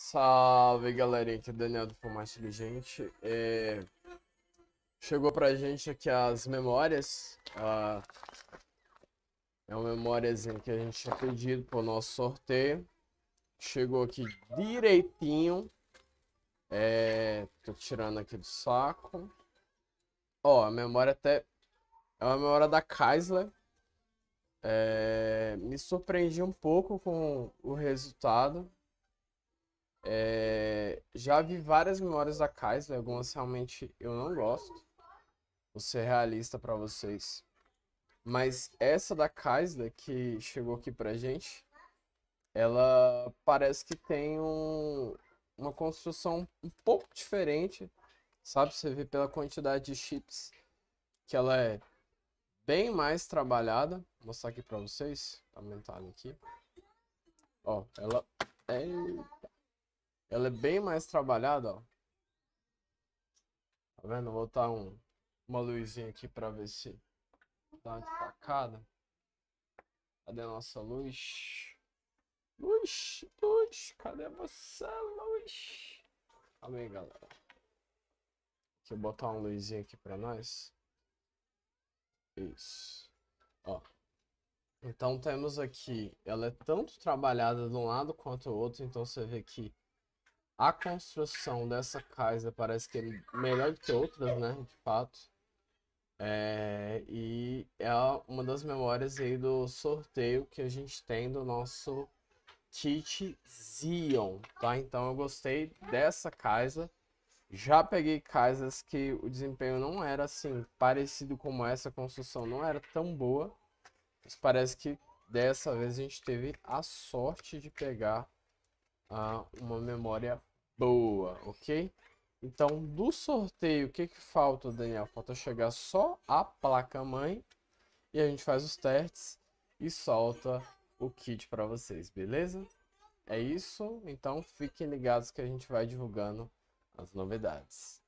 Salve galerinha, aqui é Daniel do Formato Inteligente. É... Chegou pra gente aqui as memórias. A... É uma memóriazinha que a gente tinha pedido pro nosso sorteio. Chegou aqui direitinho. É... Tô tirando aqui do saco. Ó, a memória até. É uma memória da Kaisler. É... Me surpreendi um pouco com o resultado. É, já vi várias memórias da Kaiser, algumas realmente eu não gosto. Vou ser realista para vocês. Mas essa da Kaiser que chegou aqui pra gente, ela parece que tem um, uma construção um pouco diferente, sabe? Você vê pela quantidade de chips que ela é bem mais trabalhada. Vou mostrar aqui pra vocês, tá aumentar aqui. Ó, ela é ela é bem mais trabalhada, ó. Tá vendo? Vou botar um, uma luzinha aqui pra ver se dá uma destacada. Cadê a nossa luz? Luz, luz, cadê você, luz? Calma aí, galera. Deixa eu botar uma luzinha aqui pra nós. Isso. Ó. Então temos aqui, ela é tanto trabalhada de um lado quanto o outro, então você vê que a construção dessa casa parece que é melhor do que outras, né? De fato. É, e é uma das memórias aí do sorteio que a gente tem do nosso Kit Zion, tá? Então eu gostei dessa casa. Já peguei casas que o desempenho não era assim, parecido como essa construção não era tão boa. Mas parece que dessa vez a gente teve a sorte de pegar ah, uma memória Boa, ok? Então, do sorteio, o que, que falta, Daniel? Falta chegar só a placa-mãe e a gente faz os testes e solta o kit para vocês, beleza? É isso, então fiquem ligados que a gente vai divulgando as novidades.